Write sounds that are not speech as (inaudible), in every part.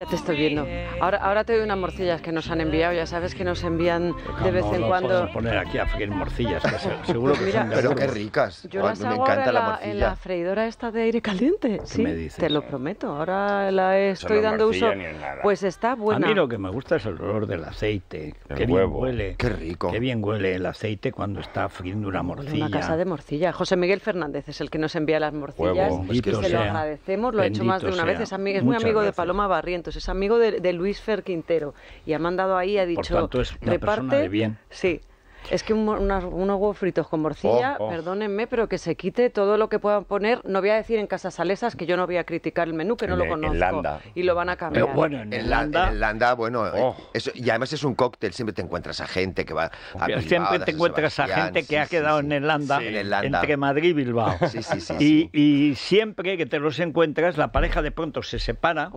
Ya te estoy viendo. Ahora, ahora te doy unas morcillas que nos han enviado. Ya sabes que nos envían de vez en en no cuando. poner aquí a freír morcillas, seguro que Mira, Pero qué ricas. Yo me encanta la, morcilla. la freidora esta de aire caliente. Sí, te lo prometo. Ahora la estoy no dando uso. Pues está buena. A mí lo que me gusta es el olor del aceite. qué huevo. huele. Qué rico. Qué bien huele el aceite cuando está friendo una morcilla. Una casa de morcilla. José Miguel Fernández es el que nos envía las morcillas. Huevo. Y se lo agradecemos. Lo ha hecho más de una vez. Es, muy amigo de Paloma Barrientos es amigo de, Luis Fer Quintero y ha mandado ahí, ha dicho, reparte, de bien. Sí, es que unos huevos fritos con morcilla, oh, oh. perdónenme, pero que se quite todo lo que puedan poner. No voy a decir en Casas Salesas que yo no voy a criticar el menú, que no lo conozco. Y lo van a cambiar. Pero bueno, en, bueno. Eh, oh. y además es un cóctel, siempre te encuentras a gente que va a Bilbao, Siempre te encuentras a gente que ha quedado en, Irlanda, entre Madrid y Bilbao. Y, y, siempre que te los encuentras, la pareja de pronto se separa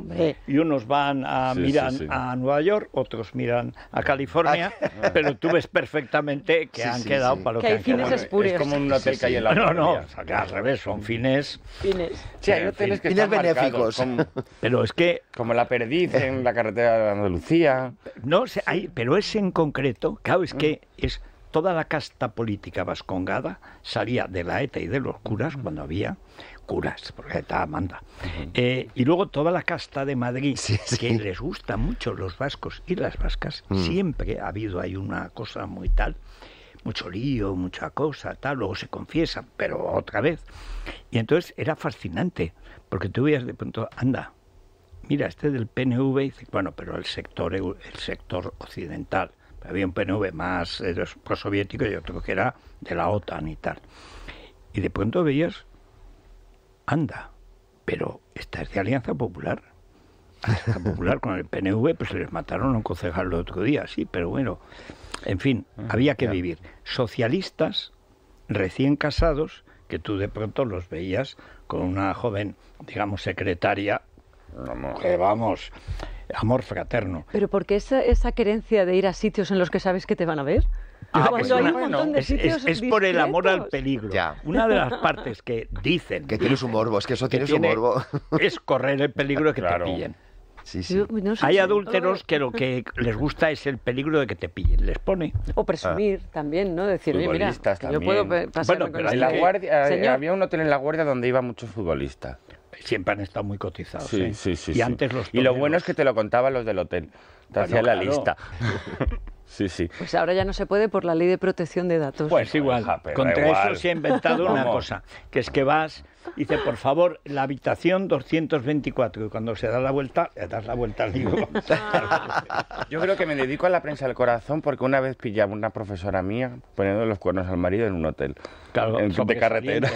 y unos van a mirar a Nueva York, otros miran a California, pero tú ves perfectamente que han quedado para lo que, hay fines Es como un hotel que el No, no, al revés, son mm. fines. Fines. Sí, fines benéficos. (laughs) pero es que. Como la perdiz en la carretera de Andalucía. No, hay, pero es en concreto, claro, es que mm. es toda la casta política vascongada salía de la ETA y de los curas cuando había curas, porque está manda. Eh, y luego toda la casta de Madrid, que les gusta mucho los vascos y las vascas, mm. siempre ha habido ahí una cosa muy tal, mucho lío, mucha cosa, tal, luego se confiesa pero otra vez. Y entonces era fascinante, porque tú veías de pronto, anda, mira, este del PNV, bueno, pero el sector, el sector occidental, había un PNV más eh, prosoviético y otro que era de la OTAN y tal. Y de pronto veías anda, pero esta es de Alianza Popular. Alianza (laughs) Popular con el PNV, pues se les mataron a un concejal el otro día, sí, pero bueno, en fin, ah, había que vivir. Socialistas recién casados, que tú de pronto los veías con una joven, digamos, secretaria, que vamos, amor fraterno. Pero ¿por esa, esa querencia de ir a sitios en los que sabes que te van a ver? es, por el amor al peligro. Una de las partes que dicen... Que tienes un morbo, es que eso tienes un morbo. (laughs) Es correr el peligro de que te pillen. Sí, sí. Hay adúlteros que lo que les gusta es el peligro de que te pillen, les pone. O presumir ah. también, ¿no? Decir, mira, yo puedo pasar bueno, con este la guardia, eh, Había un hotel en la guardia donde iba mucho futbolistas. Siempre han estado muy cotizados. Sí, ¿eh? sí, sí. Y, antes y lo bueno es que te lo contaban los del hotel. Te la lista. (laughs) Pues ahora ya no se puede por la ley de protección de datos. Pues igual. Contra eso se ha inventado una cosa, que es que vas, dice, por favor, la habitación 224, y cuando se da la vuelta, le das la vuelta al (laughs) Yo creo que me dedico a la prensa del corazón porque una vez pillaba una profesora mía poniendo los cuernos al marido en un hotel. Claro, en, de carretera.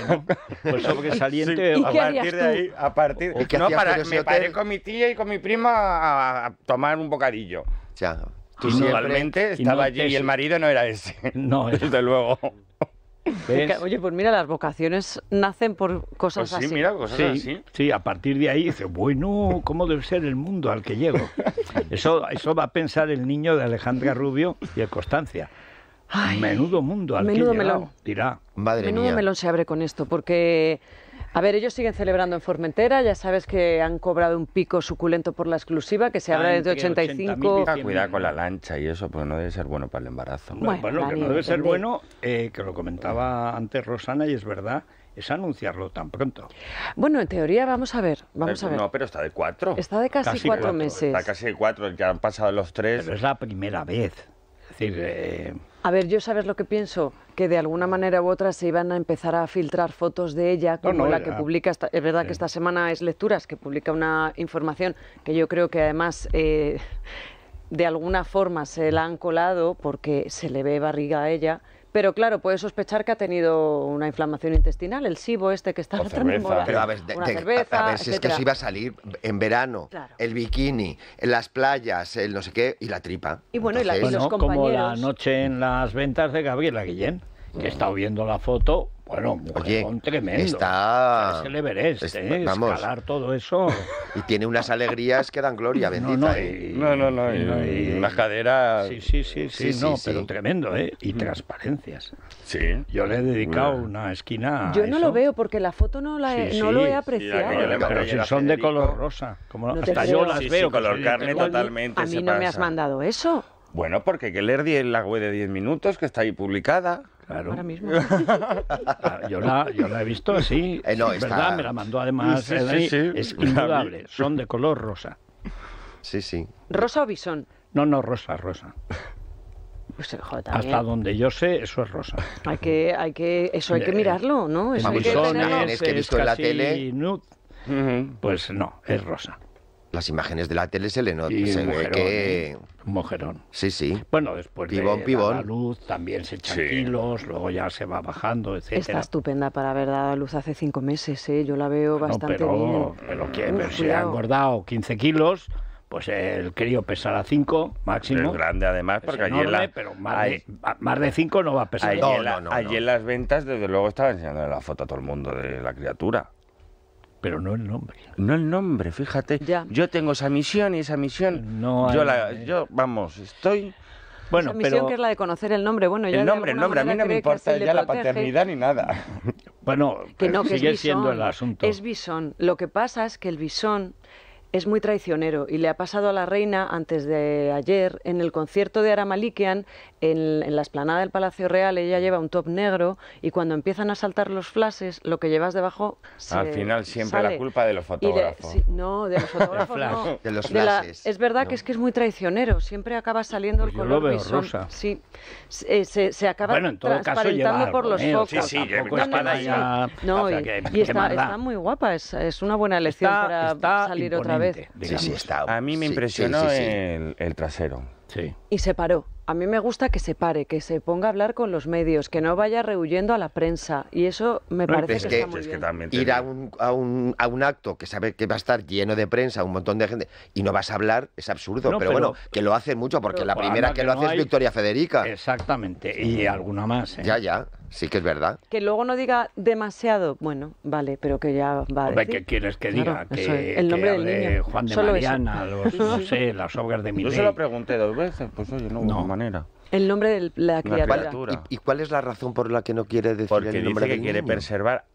Pues sobresaliente. ¿Y a, partir De ahí, a partir no, me paré con mi tía y con mi prima a, tomar un bocadillo. Ya. Tú estaba allí y el marido no era ese. (laughs) No, desde luego. Oye, pues mira, las vocaciones nacen por cosas así. Pues sí, así. Mira, cosas sí, así. Sí, a partir de ahí dice, bueno, ¿cómo debe ser el mundo al que llego? (laughs) Eso, eso va a pensar el niño de Alejandra Rubio y de Constancia. menudo mundo al menudo que llegado, dirá. menudo melón se abre con esto, porque a ver, ellos siguen celebrando en Formentera, ya sabes que han cobrado un pico suculento por la exclusiva, que se habla de 85... 80, ah, cuidado con la lancha y eso, pues no debe ser bueno para el embarazo. Bueno, que no debe ser bueno, eh, que lo comentaba antes Rosana y es verdad, es anunciarlo tan pronto. Bueno, en teoría, vamos a ver. Vamos a ver. No, pero está de cuatro. Está de casi, cuatro, meses. Está casi de cuatro, ya han pasado los tres. Pero es la primera vez. Es decir, eh, a ver, yo sabes lo que pienso, que de alguna manera u otra se iban a empezar a filtrar fotos de ella, como la eh, que ah, publica, es verdad que esta semana es Lecturas, que publica una información que yo creo que además... Eh, de alguna forma se la han colado porque se le ve barriga a ella pero claro, puedes sospechar que ha tenido una inflamación intestinal, el SIBO este que está tan de Pero a ver, a, ver si es que se iba a salir en verano, el bikini, en las playas, el no sé qué, y la tripa. Y bueno, y, la, Como la noche en las ventas de Gabriela Guillén, que he estado viendo la foto, bueno, Oye, tremendo. Está... Es el Everest, ¿eh? escalar todo eso. (laughs) Y tiene unas alegrías que dan gloria, (laughs) bendita. No, no, ¿eh? y... no, no, no Sí, sí, sí, sí, sí pero tremendo, ¿eh? Y mm. transparencias. Sí. Yo le he dedicado una esquina a Yo no lo veo porque la foto no, la no lo he apreciado. pero, son de color rosa, hasta yo las veo color carne totalmente. A mí no me has mandado eso. Bueno, porque que leer la web de 10 minutos que está ahí publicada. Ahora mismo. (laughs) Ah, yo, la, he visto así. Eh, es verdad, me la mandó además. Sí, sí, es indudable. Son de color rosa. Sí, sí. ¿Rosa o bisón? No, no, rosa, rosa. Pues, Hasta donde yo sé, eso es rosa. Hay que, hay que, eso hay que eh, mirarlo, ¿no? Es hay que, es, que visto en la tele. Pues no, es rosa. Las imágenes de la tele se le que. ¿eh? Mojerón. Sí, sí. Bueno, después de la luz también se echa kilos, luego ya se va bajando, etc. Está estupenda para ver la luz hace cinco meses, ¿eh? Yo la veo bastante pero, bien. Pero si se ha engordado 15 kilos pues el crío pesará 5 máximo. Es grande además, porque allí la... pero más, de, 5 no va a pesar. Allí, en las ventas, desde luego, estaba enseñando la foto a todo el mundo de la criatura pero no el nombre. No el nombre, fíjate. Yo tengo esa misión y esa misión. No yo, la, yo, vamos, estoy. Bueno, esa misión que es la de conocer el nombre. Bueno, el nombre, el nombre. A mí no me importa ya la paternidad ni nada. Bueno, que sigue siendo el asunto. Es bisón. Lo que pasa es que el bisón es muy traicionero y le ha pasado a la reina antes de ayer en el concierto de Aramalikian en, la esplanada del Palacio Real. Ella lleva un top negro y cuando empiezan a saltar los flashes, lo que llevas debajo. Se Al final, siempre la culpa de los fotógrafos. no, de los (laughs) fotógrafos. De los es verdad que es que es muy traicionero. Siempre acaba saliendo el color. Sí. Se, acaba bueno, transparentando por los focos. Sí, sí, no, y, está, muy guapa. Es, una buena elección para salir otra vez a mí me impresionó el, trasero. Sí. Y se paró. A mí me gusta que se pare, que se ponga a hablar con los medios, que no vaya rehuyendo a la prensa. Y eso me parece que, está muy es bien. Que Ir a un, a, un, acto que sabe que va a estar lleno de prensa, un montón de gente, y no vas a hablar, es absurdo. pero, bueno, que lo hace mucho, porque la primera que, lo hace es Victoria Federica. Exactamente, y alguna más. ¿eh? Ya, ya. Sí que es verdad. Que luego no diga demasiado, bueno, vale, pero que ya va a ¿qué quieres que diga? que, el nombre del niño. Juan de Solo Mariana, los, no sé, las obras de mi Yo se lo pregunté dos veces, pues oye, no, de hubo manera. El nombre de la criatura. y, cuál es la razón por la que no quiere decir Porque el nombre dice que quiere preservar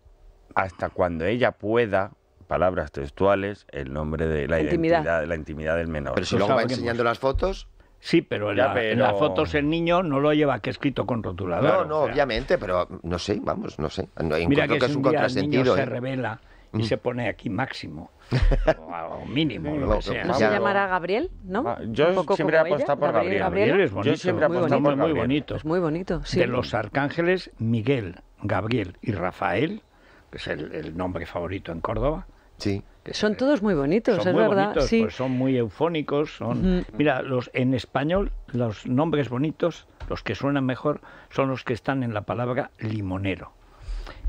hasta cuando ella pueda palabras textuales el nombre de la intimidad. identidad, la intimidad del menor. Pero si luego va enseñando las fotos, Sí, pero en, las fotos el niño no lo lleva que escrito con rotulador. No, no, obviamente, pero no sé, vamos, no sé. Mira que, es un, día contrasentido. El niño se ¿eh? revela y mm. se pone aquí máximo. (laughs) o, mínimo, lo que sea. ¿No se llamará Gabriel? ¿no? Ah, yo siempre he apostado por Gabriel. Gabriel es bonito. Muy bonito. Es muy bonito, sí. De los arcángeles, Miguel, Gabriel y Rafael, que es el nombre favorito en Córdoba, son todos muy bonitos, son muy Bonitos, pues son muy eufónicos. Son... Mira, los en español los nombres bonitos, los que suenan mejor, son los que están en la palabra limonero,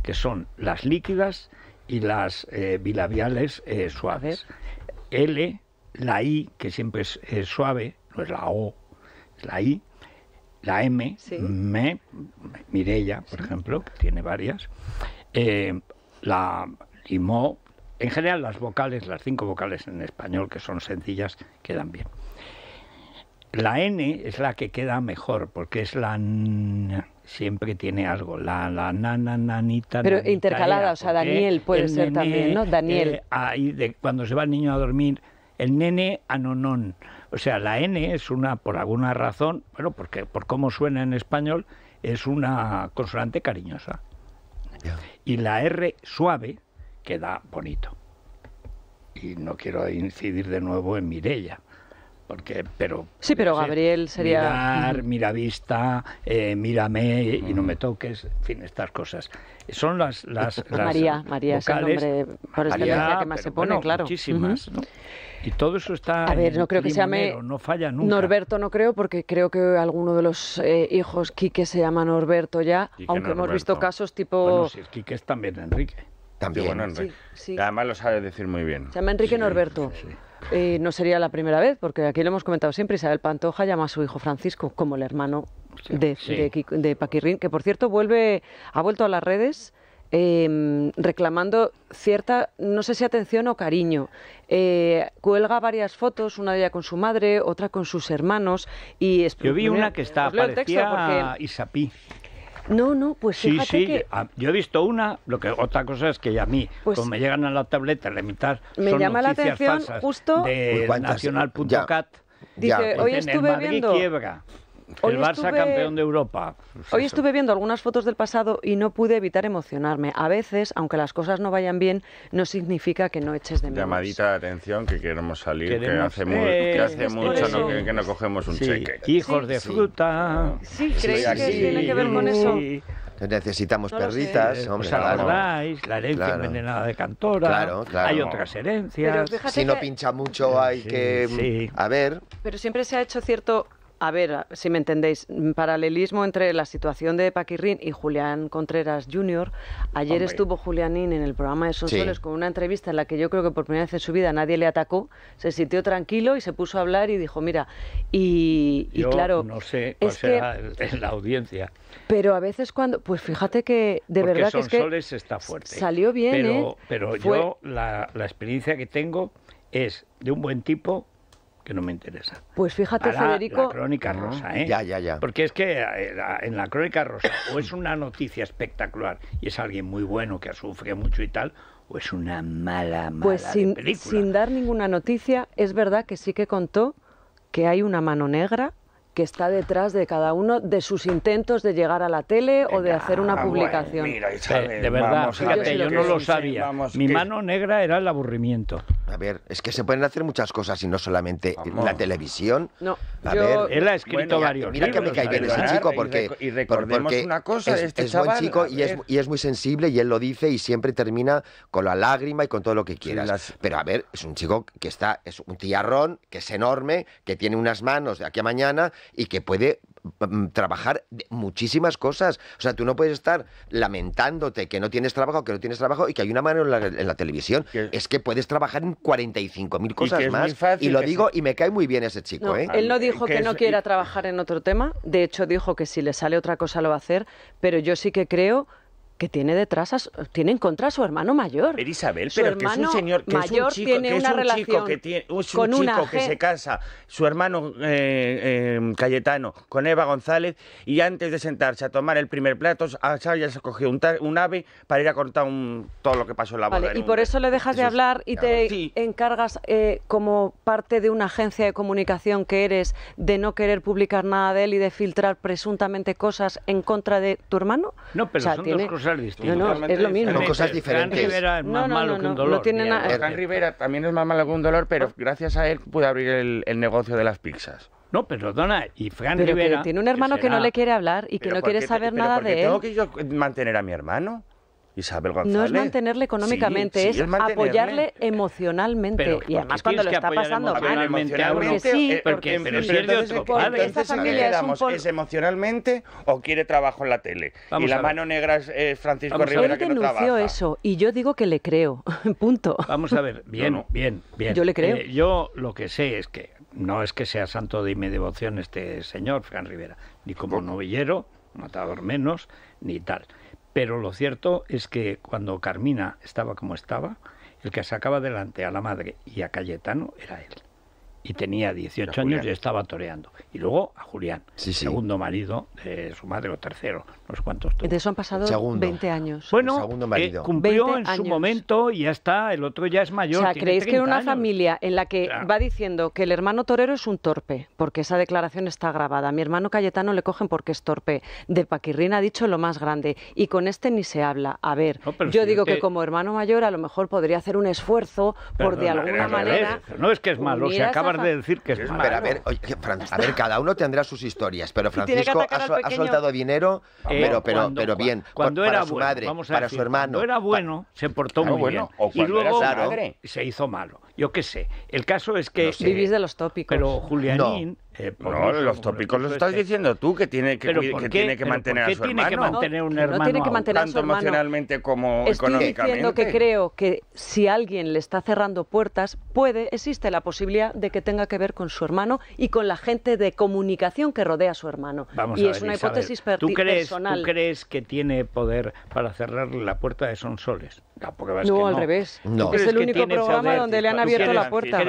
que son las líquidas y las eh, bilabiales eh, suaves. L, la I, que siempre es suave, no es la O, la I. La M, Mirella, por ejemplo, tiene varias. Eh, la Limo, en general las vocales, las cinco vocales en español que son sencillas, quedan bien. La N es la que queda mejor, porque es la... Siempre tiene algo, la, la nanita. Pero intercalada, o sea, Daniel puede ser también, ¿no? Eh, Daniel. ahí de, cuando se va el niño a dormir, el nene anonón. O sea, la N es una, por alguna razón, bueno, porque por cómo suena en español, es una consonante cariñosa. Y la R suave, queda bonito. Y no quiero incidir de nuevo en Mirella. Porque, pero sí pero Gabriel sería mirar mira eh, mírame y, no me toques en fin estas cosas son las las, (laughs) María María es el nombre por María, que más se pone claro muchísimas y todo eso está a ver no creo que se llame no falla nunca Norberto no creo porque creo que alguno de los eh, hijos Quique se llama Norberto ya aunque hemos visto casos tipo bueno, si Quique es también Enrique también. sí, Además lo sabe decir muy bien. Se llama Enrique Norberto. Eh, no sería la primera vez, porque aquí lo hemos comentado siempre, Isabel Pantoja llama a su hijo Francisco como el hermano de, de, Paquirrín, que por cierto vuelve, ha vuelto a las redes em, reclamando cierta, no sé si atención o cariño. Eh, cuelga varias fotos, una de ella con su madre, otra con sus hermanos. y Yo vi una que está, parecía Isapí. No, no, pues sí, fíjate sí. Que... Yo he visto una, lo que otra cosa es que a mí, pues cuando me llegan a la tableta la mitad, me son llama noticias la atención justo de nacional.cat. Dice, hoy estuve viendo el Barça campeón de Europa. hoy estuve viendo algunas fotos del pasado y no pude evitar emocionarme. A veces, aunque las cosas no vayan bien, no significa que no eches de menos. Llamadita de atención que queremos salir, que hace, eh, mucho que, no cogemos un cheque. Hijos de fruta. Sí, creéis que tiene que ver con eso. Necesitamos perritas, eh, hombre. Pues la herencia envenenada de cantora. Hay otras herencias. si no pincha mucho, hay que. Sí. A ver. Pero siempre se ha hecho cierto a ver, si me entendéis, mm, paralelismo entre la situación de Paquirrín y Julián Contreras Jr. Ayer estuvo Julianín en el programa de Sonsoles con una entrevista en la que yo creo que por primera vez en su vida nadie le atacó, se sintió tranquilo y se puso a hablar y dijo, mira, y, claro... No sé cuál es la audiencia. Pero a veces cuando... Pues fíjate que de verdad que es está fuerte. Salió bien, pero, ¿eh? Pero yo la experiencia que tengo es de un buen tipo que no me interesa. Pues fíjate, Federico. La crónica ah, rosa, ¿eh? Ya, ya, ya. Porque es que eh, en la crónica rosa o es una noticia espectacular y es alguien muy bueno que sufre mucho y tal, o es una mala, mala pues sin dar ninguna noticia, es verdad que sí que contó que hay una mano negra que está detrás de cada uno de sus intentos de llegar a la tele o de hacer una publicación. de verdad, fíjate, yo, no lo sabía. Mi mano negra era el aburrimiento. A ver, es que se pueden hacer muchas cosas y no solamente la televisión. No, a ver, él ha escrito varios. Mira que me cae ¿eh? bien ese chico porque recordemos una cosa, es, este buen chico y es, muy sensible y él lo dice y siempre termina con la lágrima y con todo lo que quieras. Pero a ver, es un chico que está es un tiarrón que es enorme, que tiene unas manos de aquí a mañana y que puede mm, mm, trabajar muchísimas cosas. O sea, tú no puedes estar lamentándote que no tienes trabajo, que no tienes trabajo y que hay una mano en la, televisión. Es que puedes trabajar en 45.000 cosas más. y lo digo y me cae muy bien ese chico. ¿eh? Él no dijo que, no quiera trabajar en otro tema. De hecho, dijo que si le sale otra cosa lo va a hacer. Pero yo sí que creo que tiene detrás, tiene en contra a su hermano mayor. Pero Isabel, pero que es un señor, que mayor es un chico, tiene que es un que tiene, un chico que se casa, su hermano eh, eh, Cayetano con Eva González y antes de sentarse a tomar el primer plato, ya se cogió un, un ave para ir a contar todo lo que pasó en la boda. y por eso le dejas de hablar y te encargas eh, como parte de una agencia de comunicación que eres de no querer publicar nada de él y de filtrar presuntamente cosas en contra de tu hermano. No, pero son no, no, es lo mismo. cosas diferentes. Fran Rivera es más malo que un dolor. No tiene nada. Fran Rivera también es más malo que un dolor, pero ah. gracias a él pude abrir el, negocio de las pizzas. No, perdona, y Fran Rivera... tiene un hermano que, no le quiere hablar y que no quiere saber nada de él. tengo que yo mantener a mi hermano? No es mantenerle económicamente, es, apoyarle emocionalmente. y además cuando lo está pasando mal. Porque sí, porque, es otro Entonces, esta familia es, emocionalmente o quiere trabajo en la tele? y la mano negra es, Francisco Rivera que no eso y yo digo que le creo. (laughs) Punto. Vamos a ver, bien, bien, bien. Yo le creo. Eh, yo lo que sé es que no es que sea santo de mi devoción este señor, Fran Rivera, ni como novillero, matador menos, ni tal. Pero lo cierto es que cuando Carmina estaba como estaba, el que sacaba delante a la madre y a Cayetano era él y tenía 18 años y estaba toreando. Y luego a Julián, segundo marido de su madre o tercero, no sé cuántos. De eso han pasado 20 años. Bueno, eh, cumplió en su momento y ya está, el otro ya es mayor. O sea, ¿creéis que una familia en la que va diciendo que el hermano torero es un torpe, porque esa declaración está grabada, mi hermano Cayetano le cogen porque es torpe, de Paquirrín ha dicho lo más grande, y con este ni se habla. A ver, yo digo que... como hermano mayor a lo mejor podría hacer un esfuerzo por de alguna manera... no es que es malo, se acaba de decir que es malo. Pero a ver, cada uno tendrá sus historias, pero Francisco ha, soltado dinero, eh, pero, pero, bien, cuando para era su madre, para su hermano. era bueno, se portó muy bien. O y luego era se hizo malo. Yo qué sé. El caso es que... Vivís de los tópicos. Pero Julianín... Eh, no, los tópicos Lo estás diciendo tú, que tiene que, que mantener a su hermano. no tiene que mantener tanto emocionalmente como económicamente. Estoy diciendo que creo que si alguien le está cerrando puertas, puede, existe la posibilidad de que tenga que ver con su hermano y con la gente de comunicación que rodea a su hermano. Vamos a ver, es una hipótesis ¿tú crees, ¿Tú crees que tiene poder para cerrar la puerta de Sonsoles? no, al revés. No. Es el único programa donde le han abierto la puerta.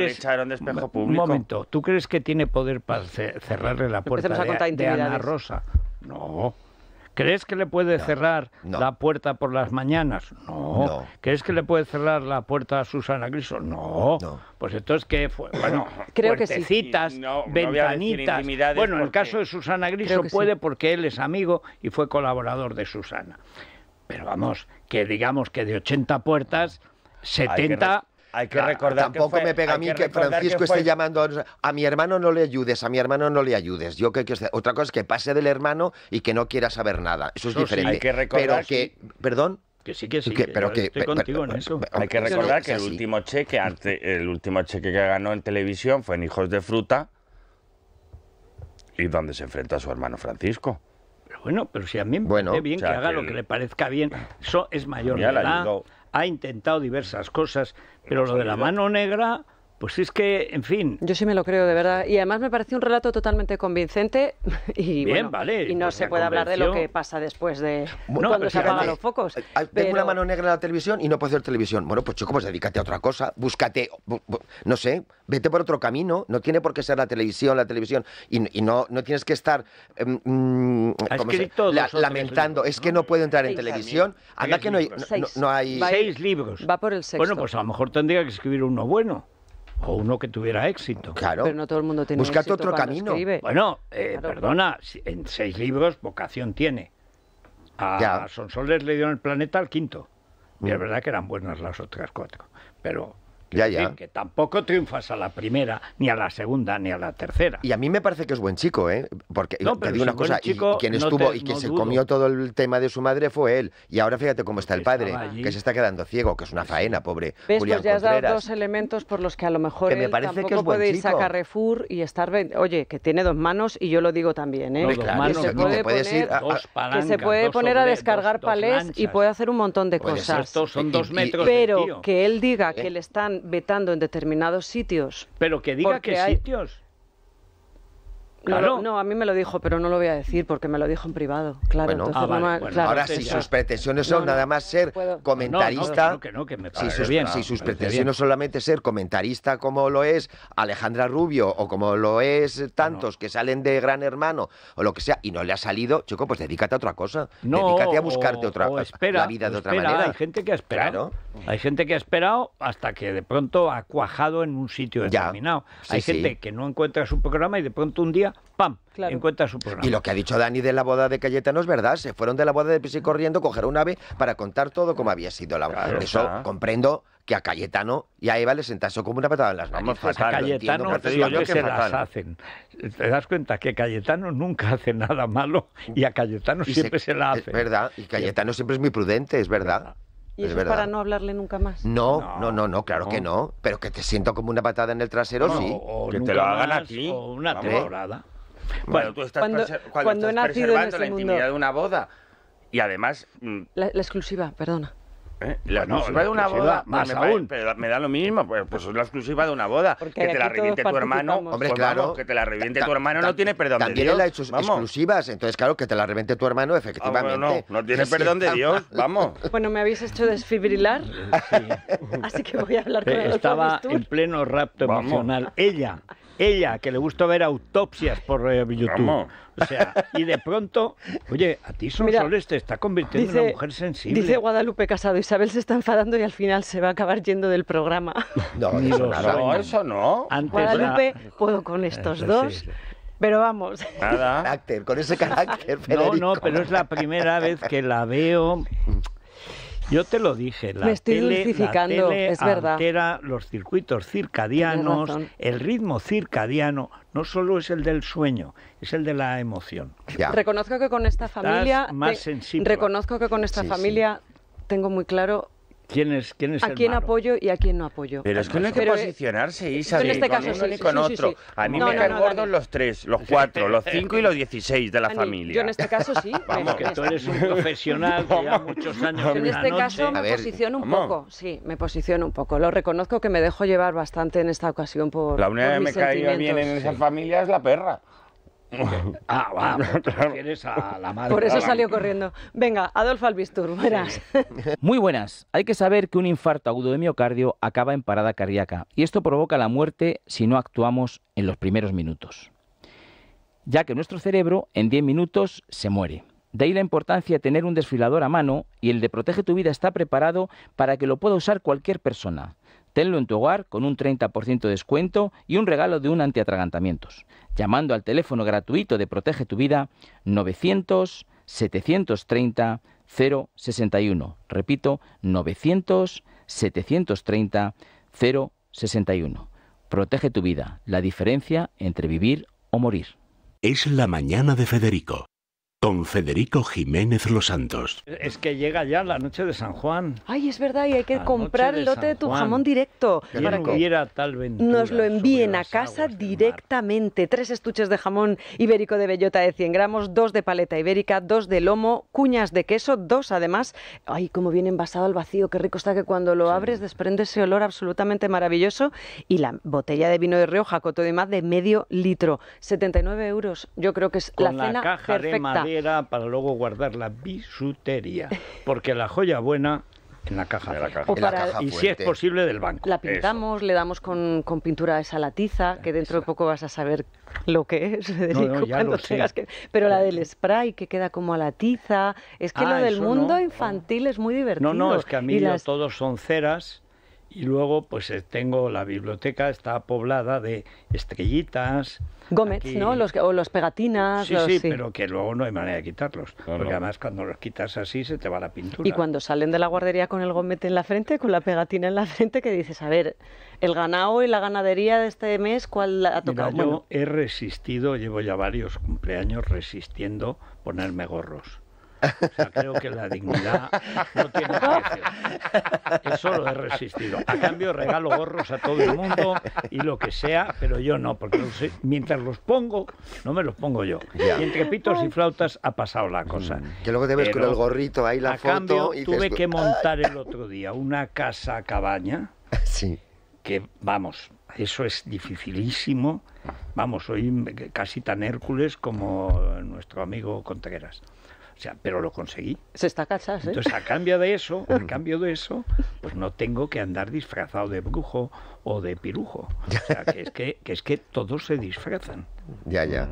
un momento, ¿tú crees que tiene poder para cerrarle la puerta a Ana Rosa? No. ¿Crees que le puede cerrar la puerta por las mañanas? No. ¿Crees que le puede cerrar la puerta a Susana Griso? No. Pues entonces, que fue? Bueno, (coughs) creo que ventanitas. bueno, en el caso de Susana Griso puede porque él es amigo y fue colaborador de Susana. Pero vamos, que digamos que de 80 puertas, 70... Hay que recordar. tampoco me pega a mí que, Francisco esté llamando a, mi hermano no le ayudes, a mi hermano no le ayudes. Yo que, otra cosa es que pase del hermano y que no quiera saber nada. Eso es diferente. Hay que recordar, pero que, perdón. Que sí, que sí. contigo en eso. Hay que recordar que el último cheque, el último cheque que ganó en televisión fue en Hijos de Fruta y donde se enfrenta a su hermano Francisco. Bueno, pero si a mí me bueno, bien que haga lo que le parezca bien, eso es mayor ha intentado diversas cosas, pero lo de la mano negra pues es que, en fin. Yo sí me lo creo, de verdad. Y además me parece un relato totalmente convincente. (laughs) Y, Bien, vale. Y no pues se puede hablar de lo que pasa después de cuando se apagan los focos. Tengo una mano negra en la televisión y no puedo hacer televisión. Bueno, pues chico, pues dedícate a otra cosa. Búscate, no sé, vete por otro camino. No tiene por qué ser la televisión, la televisión. Y, no, no tienes que estar em, mm, lamentando. es que no puedo entrar en televisión. Anda que no no hay... Seis libros. Va por el sexto. Bueno, pues a lo mejor tendría que escribir uno bueno o uno que tuviera éxito. Claro. Pero no todo el mundo tiene Buscate otro camino. Bueno, eh, perdona, en seis libros vocación tiene. A Sonsoles le dieron el planeta al quinto. Y es mm. verdad que eran buenas las otras cuatro. Pero ya, ya. que tampoco triunfas a la primera, ni a la segunda, ni a la tercera. Y a mí me parece que es buen chico, ¿eh? Porque te digo una cosa, y, quien estuvo y quien se comió todo el tema de su madre fue él. Y ahora fíjate cómo está el padre, que se está quedando ciego, que es una pues faena, pobre. ¿Ves? pues ya has dado dos elementos por los que a lo mejor que me parece que es puede ir a Carrefour y estar... Oye, que tiene dos manos y yo lo digo también, ¿eh? que, se puede poner, a, se puede poner a descargar palés y puede hacer un montón de cosas. Pero que él diga eh, que le están vetando en determinados sitios. Pero que diga que sitios. No, a mí me lo dijo, pero no lo voy a decir porque me lo dijo en privado. Claro, ahora si sus pretensiones son nada más ser comentarista, si sus, pretensiones solamente ser comentarista como lo es Alejandra Rubio o como lo es tantos que salen de Gran Hermano o lo que sea y no le ha salido, chico, pues dedícate a otra cosa, dedícate a buscarte otra la vida de otra manera. Hay gente que ha esperado, hay gente que ha esperado hasta que de pronto ha cuajado en un sitio determinado. hay gente que no encuentra su programa y de pronto un día ¡pam! en encuentra su programa. Y lo que ha dicho Dani de la boda de Cayetano es verdad. Se fueron de la boda de Pisi corriendo, coger un ave para contar todo como había sido la boda. Eso comprendo que a Cayetano y a Eva les sentase como una patada en las manos. Vamos, a Cayetano te se las hacen. Te das cuenta que Cayetano nunca hace nada malo y a Cayetano siempre se, la hace. Es verdad, y Cayetano siempre es muy prudente, es verdad. Y es para no hablarle nunca más. No, no, no, no, claro que no. Pero que te siento como una patada en el trasero, sí. O que te lo hagan aquí. O una temporada. Bueno, tú estás, cuando, cuando cuando preservando en la intimidad de una boda. Y además... Mm, la exclusiva, perdona. ¿Eh? La exclusiva de una boda, más me aún. me da lo mismo, pues, pues, es la exclusiva de una boda. que te la reviente tu hermano, pues hombre, claro, que te la reviente tu hermano no tiene perdón de Dios. También él ha hecho exclusivas, entonces claro, que te la reviente tu hermano, efectivamente. Ah, no, no tiene perdón de Dios, (laughs) vamos. Bueno, me habéis hecho desfibrilar, así que voy a hablar con eh, el Estaba en pleno rapto emocional. Ella ella, que le gusta ver autopsias por eh, YouTube. O sea, y de pronto, oye, a ti Sonsoles te está convirtiendo en una mujer sensible. Dice Guadalupe Casado, Isabel se está enfadando y al final se va a acabar yendo del programa. (laughs) No, eso, no, Guadalupe, puedo con eh, estos dos. Pero vamos. (laughs) con ese carácter. No, no, pero es la primera vez que la veo yo te lo dije, la estoy tele, la es verdad. era los circuitos circadianos, el ritmo circadiano no solo es el del sueño, es el de la emoción. Reconozco que con esta familia Reconozco que con esta familia tengo muy claro a quién apoyo y a quién no apoyo. Pero es que no hay que eh, posicionarse, Isa, en este caso, uno con otro. A mí me caen gordos los tres, los cuatro, los cinco y los dieciséis de la familia. Yo en este caso sí. (laughs) Vamos, que tú eres un (laughs) profesional que lleva muchos años en, en este caso me posiciono un poco, sí, me posiciono un poco. Lo reconozco que me dejo llevar bastante en esta ocasión por La única que me cae bien en esa familia es la perra. (laughs) ah, pues (laughs) la Por eso salió corriendo. Venga, Adolfo Albistur, buenas. (laughs) Muy buenas. Hay que saber que un infarto agudo de miocardio acaba en parada cardíaca y esto provoca la muerte si no actuamos en los primeros minutos. Ya que nuestro cerebro en 10 minutos se muere. De ahí la importancia de tener un desfilador a mano y el de Protege tu vida está preparado para que lo pueda usar cualquier persona. Tenlo en tu hogar con un 30% de descuento y un regalo de un antiatragantamientos. Llamando al teléfono gratuito de Protege tu Vida 900 730 061. Repito, 900 730 061. Protege tu vida, la diferencia entre vivir o morir. Es la mañana de Federico con Federico Jiménez Los Santos. Es que llega ya la noche de San Juan. Ay, es verdad, y hay que comprar el lote de, tu jamón directo. para que tal nos lo envíen a casa directamente. Tres estuches de jamón ibérico de bellota de 100 gramos, dos de paleta ibérica, dos de lomo, cuñas de queso, dos además. Ay, cómo viene envasado al vacío, qué rico está que cuando lo abres desprende ese olor absolutamente maravilloso. Y la botella de vino de Rioja, Coto de Más, de medio litro, 79 euros. Yo creo que es la cena perfecta para luego guardar la bisutería, porque la joya buena en la caja. de la caja. y si es posible, del banco. La pintamos, le damos con, pintura a esa latiza, que dentro de poco vas a saber lo que es, (laughs) Pero la del spray que queda como a la tiza. Es que ah, lo del mundo infantil es muy divertido. No, no, es que a mí todos son ceras y luego, pues eh, tengo la biblioteca, está poblada de estrellitas. Gómez, ¿no? Los, o los pegatinas. Sí, sí, pero que luego no hay manera de quitarlos. porque además, cuando los quitas así, se te va la pintura. Y cuando salen de la guardería con el gómez en la frente, con la pegatina en la frente, que dices, a ver, el ganado y la ganadería de este mes, ¿cuál ha tocado? bueno. he resistido, llevo ya varios cumpleaños resistiendo ponerme gorros creo que la dignidad no tiene precio. Eso lo he resistido. A cambio, regalo gorros a todo el mundo y lo que sea, pero yo no, porque mientras los pongo, no me los pongo yo. Y entre pitos y flautas ha pasado la cosa. Mm. Que luego te ves con el gorrito ahí la a Cambio, y tuve que montar el otro día una casa cabaña. (laughs) Sí. Que, vamos, eso es dificilísimo. Ah. Vamos, soy casi tan Hércules como nuestro amigo Contreras pero lo conseguí. Se está cachas, ¿eh? Entonces, a cambio de eso, a cambio de eso, pues no tengo que andar disfrazado de brujo o de pirujo. O sea, que es que, es que todos se disfrazan. Ya, ya.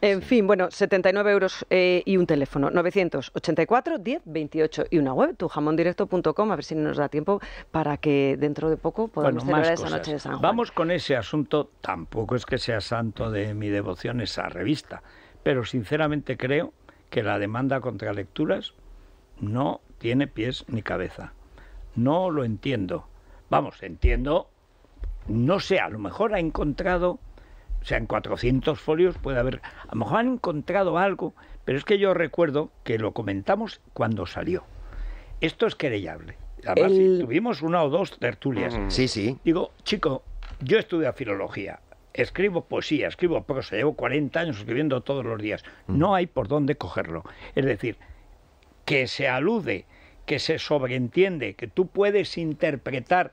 En fin, bueno, 79 euros eh, y un teléfono. 984 10 28 y una web, tujamondirecto.com, a ver si nos da tiempo para que dentro de poco podamos celebrar esa noche de San Juan. Vamos con ese asunto, tampoco es que sea santo de mi devoción esa revista, pero sinceramente creo que la demanda contra lecturas no tiene pies ni cabeza. No lo entiendo. Vamos, entiendo, no sé, a lo mejor ha encontrado, o sea, en 400 folios puede haber, a lo mejor han encontrado algo, pero es que yo recuerdo que lo comentamos cuando salió. Esto es querellable. tuvimos una o dos tertulias. Mm. Sí, sí. Digo, chico, yo estudio filología escribo poesía, escribo prosa, llevo 40 años escribiendo todos los días. Mm. No hay por dónde cogerlo. Es decir, que se alude, que se sobreentiende, que tú puedes interpretar,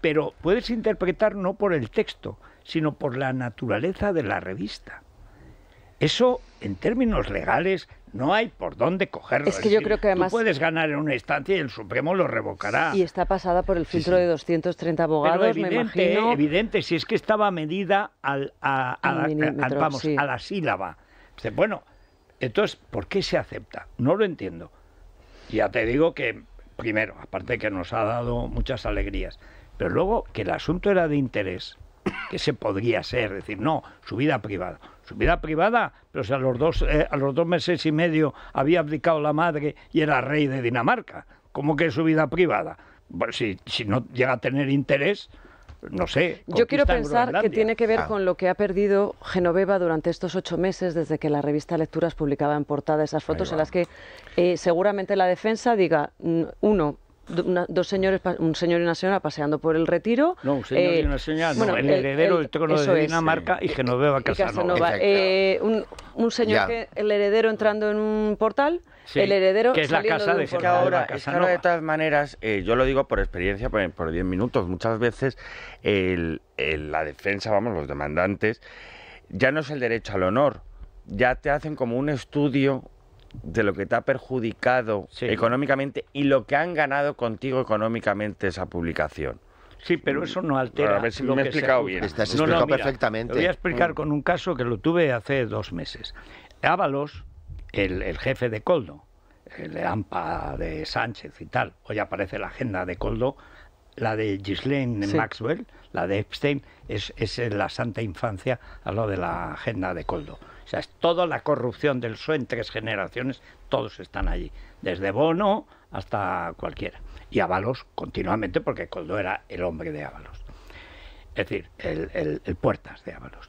pero puedes interpretar no por el texto, sino por la naturaleza de la revista. Eso, en términos legales, no hay por dónde cogerlo. Es que yo creo que además... Tú puedes ganar en una instancia y el Supremo lo revocará. Y está pasada por el filtro de 230 abogados, evidente, evidente, si es que estaba medida al, a, vamos, a la sílaba. Bueno, entonces, ¿por qué se acepta? No lo entiendo. Ya te digo que, primero, aparte que nos ha dado muchas alegrías, pero luego que el asunto era de interés, que se podría ser, es decir, no, su vida privada su vida privada, pero si a los dos, eh, a los dos meses y medio había abdicado la madre y era rey de Dinamarca, ¿cómo que su vida privada? Bueno, si, si no llega a tener interés, no sé. Yo quiero pensar que tiene que ver ah. con lo que ha perdido Genoveva durante estos ocho meses desde que la revista Lecturas publicaba en portada esas fotos en las que eh, seguramente la defensa diga, mm, uno, dos señores, un señor y una señora paseando por el retiro. No, un señor y eh, una señora, el, eh, heredero del trono de Dinamarca y Genoveva Casanova. Eh, un, señor, el heredero entrando en un portal. el heredero que es la casa de, de ahora, de todas maneras yo lo digo por experiencia por 10 minutos muchas veces la defensa vamos los demandantes ya no es el derecho al honor ya te hacen como un estudio de lo que te ha perjudicado económicamente y lo que han ganado contigo económicamente esa publicación. Sí, pero eso no altera. a ver si lo he explicado bien. Estás explicado perfectamente. Te voy a explicar mm. con un caso que lo tuve hace dos meses. Ábalos, el, el jefe de Coldo, el de AMPA de Sánchez y tal, hoy aparece la agenda de Coldo, la de Ghislaine Maxwell, la de Epstein, es, es la santa infancia a lo de la agenda de Coldo. O sea, es toda la corrupción del PSOE en tres generaciones, todos están allí, desde Bono hasta cualquiera. Y Ábalos continuamente, porque Coldo era el hombre de Ábalos. Es decir, el, puertas de Ábalos.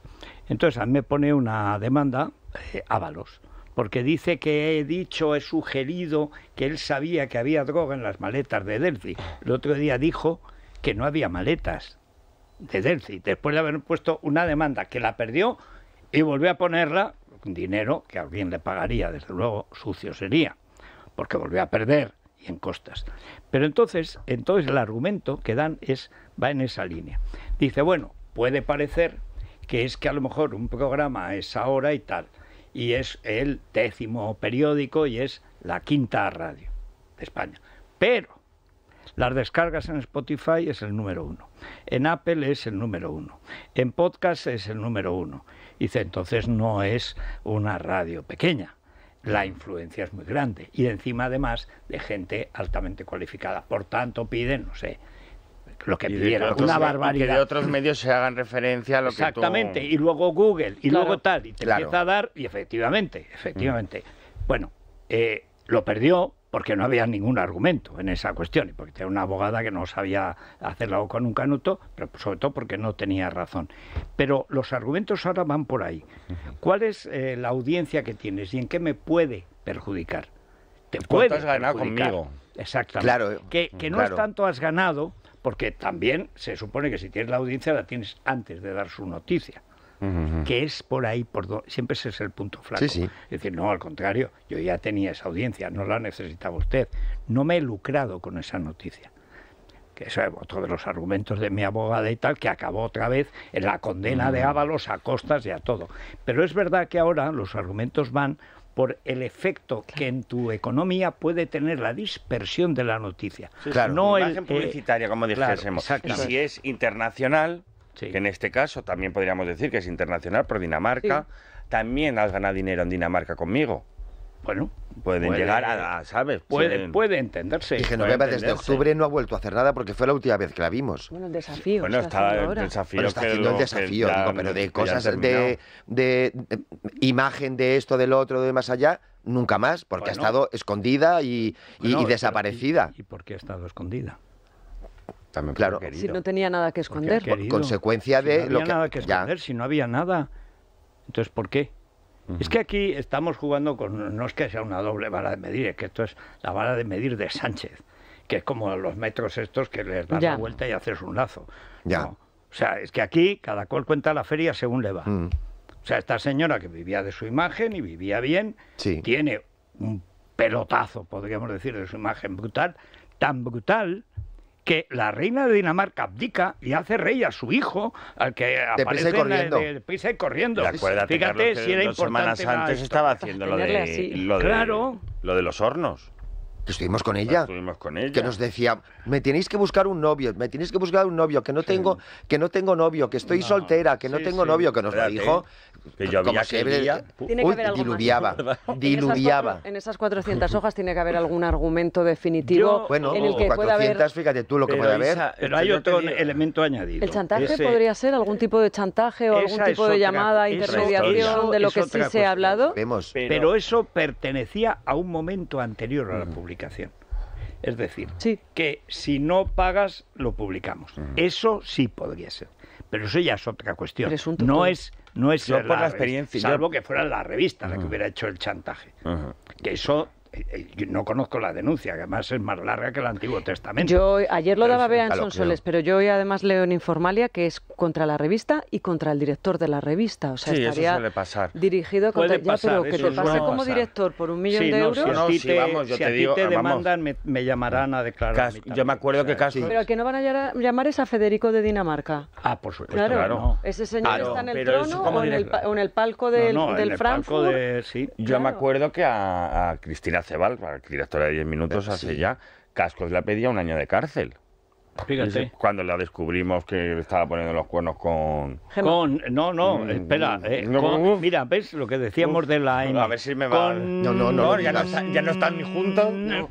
Entonces, a mí me pone una demanda eh, Ábalos porque dice que he dicho, he sugerido que él sabía que había droga en las maletas de Delphi. El otro día dijo que no había maletas de Delphi, después de haber puesto una demanda que la perdió y volvió a ponerla, dinero que alguien le pagaría, desde luego sucio sería, porque volvió a perder y en costas. Pero entonces, entonces el argumento que dan es va en esa línea. Dice, bueno, puede parecer que es que a lo mejor un programa es ahora y tal y es el décimo periódico y es la quinta radio de España. Pero las descargas en Spotify es el número uno. En Apple es el número uno. En podcast es el número uno. Dice, entonces no es una radio pequeña. La influencia es muy grande. Y encima, además, de gente altamente cualificada. Por tanto, piden, no sé, lo que pidieran, una barbaridad. que de otros medios se hagan referencia a lo Exactamente, que tú... y luego Google, y luego tal, y te empieza a dar, y efectivamente, efectivamente. Bueno, eh, lo perdió porque no había ningún argumento en esa cuestión, y porque tenía una abogada que no sabía hacer hacerlo con un canuto, pero sobre todo porque no tenía razón. Pero los argumentos ahora van por ahí. ¿Cuál es eh, la audiencia que tienes y en qué me puede perjudicar? Te has ganado conmigo? Exactamente. Claro, que, que no es tanto has ganado, porque también se supone que si tienes la audiencia la tienes antes de dar su noticia. que es por ahí, por siempre ese es el punto flaco. Es decir, no, al contrario, yo ya tenía esa audiencia, no la necesitaba usted. No me he lucrado con esa noticia que eso es otro de los argumentos de mi abogada y tal, que acabó otra vez en la condena de Ábalos a costas y a todo. Pero es verdad que ahora los argumentos van por el efecto que en tu economía puede tener la dispersión de la noticia. claro, no imagen eh, publicitaria, como dijésemos. y si es internacional, que en este caso también podríamos decir que es internacional por Dinamarca, también has ganado dinero en Dinamarca conmigo. Bueno, Pueden llegar a, ¿sabes? Puede, puede entenderse. Genoveva desde octubre no ha vuelto a hacer nada porque fue la última vez que la vimos. Bueno, el desafío. Bueno, está, desafío. está haciendo el desafío, pero de cosas de, de, imagen de esto, del otro, de más allá, nunca más, porque ha estado escondida y, y, desaparecida. ¿Y, por qué ha estado escondida? También claro, si no tenía nada que esconder. Consecuencia si de no había lo que, nada que esconder, si no había nada. Entonces, ¿por qué? Es que aquí estamos jugando con, no es que sea una doble vara de medir, es que esto es la vara de medir de Sánchez, que es como los metros estos que les das la vuelta y haces un lazo. Ya. O sea, es que aquí cada cual cuenta la feria según le va. Mm. O sea, esta señora que vivía de su imagen y vivía bien, tiene un pelotazo, podríamos decir, de su imagen brutal, tan brutal que la reina de Dinamarca abdica y hace rey a su hijo, al que aparece corriendo. De, corriendo. Fíjate si era dos Semanas antes estaba haciendo lo de, lo de los hornos estuvimos con ah, ella. con ella. Que nos decía, me tenéis que buscar un novio, me tenéis que buscar un novio, que no tengo, que no tengo novio, que estoy soltera, que no tengo novio, que nos lo dijo. Que yo había diluviaba, diluviaba. En esas, 400 hojas tiene que haber algún argumento definitivo. bueno, en el 400, fíjate tú lo que puede haber. pero hay otro elemento añadido. El chantaje podría ser algún tipo de chantaje o algún tipo de llamada, intermediación de lo que sí se ha hablado. Pero eso pertenecía a un momento anterior a la República. Es decir, que si no pagas, lo publicamos. Eso sí podría ser. Pero eso ya es otra cuestión. no es no es por la, experiencia. Salvo que fuera la revista la que hubiera hecho el chantaje. Que eso eh, no conozco la denuncia, que además es más larga que el Antiguo Testamento. Yo ayer lo daba Bea en Sonsoles, pero yo hoy además leo en Informalia que es contra la revista y contra el director de la revista. O sea, estaría eso suele pasar. dirigido contra... Pasar, ya, pero que te pase como director por un millón de euros... Si te, yo demandan, me, llamarán a declarar. yo me acuerdo que casi. Pero el que no van a llamar es a Federico de Dinamarca. Ah, por supuesto, claro. Ese señor está en el trono o en el, palco del, del Yo me acuerdo que a Cristina Cebal, directora de 10 minutos, eh, hace ya, Cascos la pedía un año de cárcel. Fíjate. Cuando la descubrimos que estaba poniendo los cuernos con. con no, no, mm, espera. Eh, mm, mira, ¿ves lo que decíamos de la A ver si me va. no, no, no, ya no, están, ya no están ni juntos.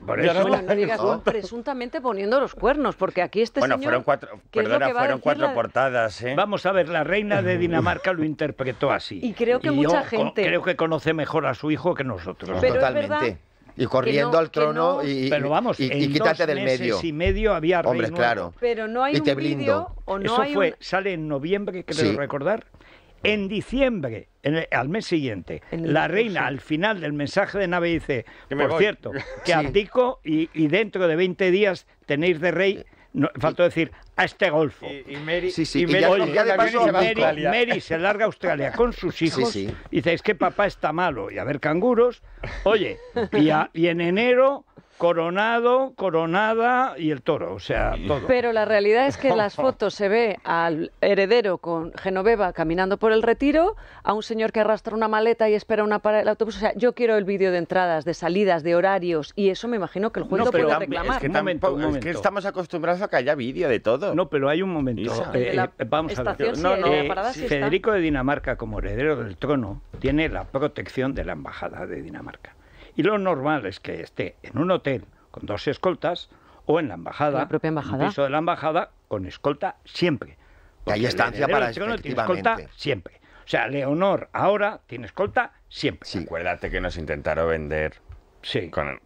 por eso. presuntamente poniendo los cuernos, porque aquí este bueno, señor. fueron cuatro, fueron cuatro portadas, ¿eh? Vamos a ver, la reina de Dinamarca lo interpretó así. Y creo que mucha gente. Creo que conoce mejor a su hijo que nosotros. Totalmente y corriendo al trono y, vamos, y, quítate del medio. y medio había rey Hombre, claro. Pero no hay un Eso fue, sale en noviembre, creo recordar. En diciembre, al mes siguiente, la reina al final del mensaje de nave dice, por cierto, (laughs) que sí. y, y, dentro de 20 días tenéis de rey faltó decir, a este golfo. Y, Mary, se larga a Australia con sus hijos y dice, es que papá está malo. Y a ver canguros. Oye, y, en enero coronado, coronada y el toro, o sea, todo. Pero la realidad es que en las (laughs) fotos se ve al heredero con Genoveva caminando por el retiro, a un señor que arrastra una maleta y espera una parada el autobús. O sea, yo quiero el vídeo de entradas, de salidas, de horarios, y eso me imagino que el juez lo puede reclamar. Es que, estamos acostumbrados a que haya vídeo de todo. No, pero hay un momento. Eh, eh, vamos a ver. No, no, eh, Federico de Dinamarca, como heredero del trono, tiene la protección de la embajada de Dinamarca. Y lo normal es que esté en un hotel con dos escoltas o en la embajada, la propia embajada? En piso de la embajada con escolta siempre. Que hay estancia para tiene escolta siempre. O sea, Leonor ahora tiene escolta siempre. Sí. Acuérdate que nos intentaron vender. Sí. Con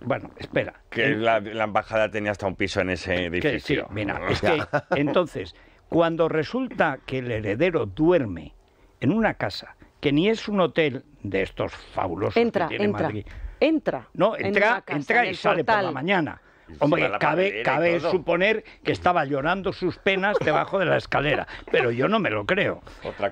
Bueno, espera. Que la, embajada tenía hasta un piso en ese edificio. Que, sí, mira, (laughs) entonces, cuando resulta que el heredero duerme en una casa que ni es un hotel de estos fabulosos que tiene entra. Madrid. Entra. No, entra, entra y sale por la mañana. Hombre, cabe, cabe suponer que estaba llorando sus penas debajo de la escalera, pero yo no me lo creo.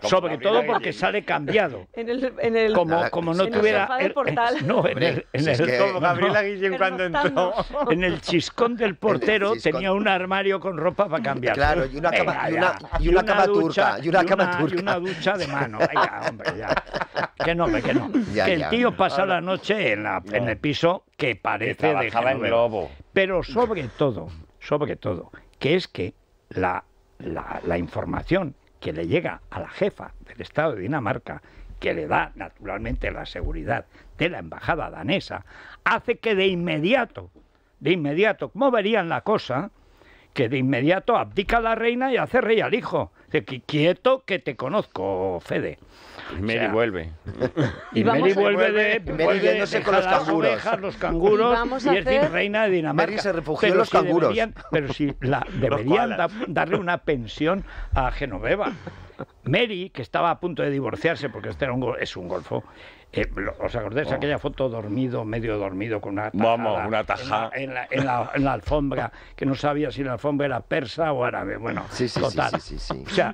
Sobre todo porque sale cambiado. En el, como, no tuviera... portal. No, en el, en el, Gabriela cuando entró. En el chiscón del portero tenía un armario con ropa para cambiar. Claro, y una cama, y una, y una cama turca. Y una ducha de mano. (laughs) Venga, hombre, ya. Que no, que no. que el tío pasa la noche en, la, en el piso que parece de en Globo. Pero sobre todo, sobre todo, que es que la, información que le llega a la jefa del Estado de Dinamarca, que le da naturalmente la seguridad de la embajada danesa, hace que de inmediato, de inmediato, ¿cómo verían la cosa? Que de inmediato abdica la reina y hace rey al hijo. Quieto que te conozco, Fede. Y Mary vuelve. Y, Mary vuelve, de, con los canguros. Las ovejas, los canguros y, es hacer... reina de Dinamarca. Mary se refugió en los canguros. pero si la, deberían darle una pensión a Genoveva. Mary, que estaba a punto de divorciarse porque este es un golfo, eh, ¿Os acordáis oh. aquella foto dormido, medio dormido, con una tajada, En, la, alfombra, que no sabía si la alfombra era persa o árabe? Bueno, sí, sí, total. Sí,